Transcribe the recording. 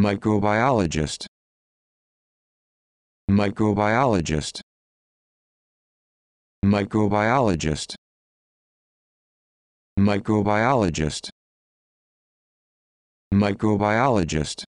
microbiologist microbiologist microbiologist microbiologist microbiologist